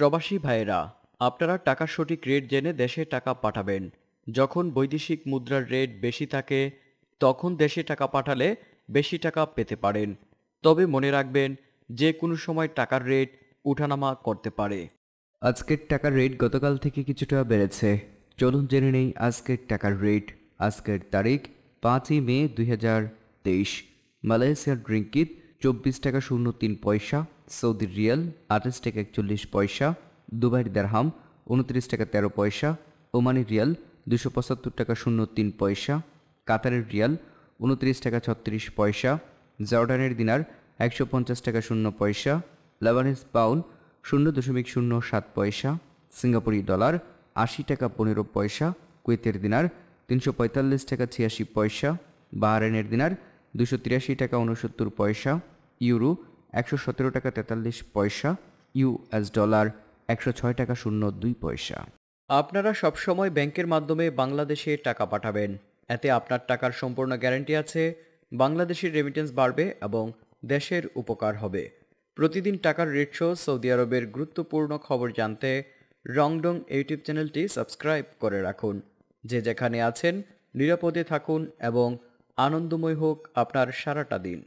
প্রবাসী ভাইয়েরা আপনারা টাকার সঠিক রেট জেনে দেশে টাকা পাঠাবেন যখন বৈদেশিক মুদ্রার রেট বেশি থাকে তখন দেশে টাকা পাঠালে বেশি টাকা পেতে পারেন তবে মনে রাখবেন যে কোনো সময় টাকার রেট উঠানামা করতে পারে আজকের টাকার রেট গতকাল থেকে কিছুটা বেড়েছে চলুন জেনে নেই আজকের টাকার রেট আজকের তারিখ পাঁচই মে দুই হাজার তেইশ মালয়েশিয়ার ড্রিঙ্কিত চব্বিশ টাকা শূন্য তিন পয়সা সৌদি রিয়াল আঠাশ টাকা একচল্লিশ পয়সা দুবাইয়ের দেড়হাম উনত্রিশ টাকা তেরো পয়সা ওমানের রিয়াল দুশো পঁচাত্তর টাকা শূন্য তিন পয়সা কাতারের রিয়াল উনত্রিশ টাকা ছত্রিশ পয়সা জর্ডানের দিনার একশো পঞ্চাশ টাকা শূন্য পয়সা লেবানিস পাউন্ড শূন্য দশমিক শূন্য সাত পয়সা সিঙ্গাপুরি ডলার আশি টাকা পনেরো পয়সা কুয়েতের দিনার তিনশো পঁয়তাল্লিশ টাকা ছিয়াশি পয়সা বাহারেনের দিনার দুশো তিরাশি টাকা উনসত্তর পয়সা ইউরো একশো সতেরো টাকা তেতাল্লিশ পয়সা ইউএস ডলার একশো ছয় টাকা শূন্য দুই পয়সা আপনারা সবসময় ব্যাংকের মাধ্যমে বাংলাদেশে টাকা পাঠাবেন এতে আপনার টাকার সম্পূর্ণ গ্যারান্টি আছে বাংলাদেশের রেমিটেন্স বাড়বে এবং দেশের উপকার হবে প্রতিদিন টাকার রেট শো সৌদি আরবের গুরুত্বপূর্ণ খবর জানতে রংডং ইউটিউব চ্যানেলটি সাবস্ক্রাইব করে রাখুন যে যেখানে আছেন নিরাপদে থাকুন এবং আনন্দময় হোক আপনার সারাটা দিন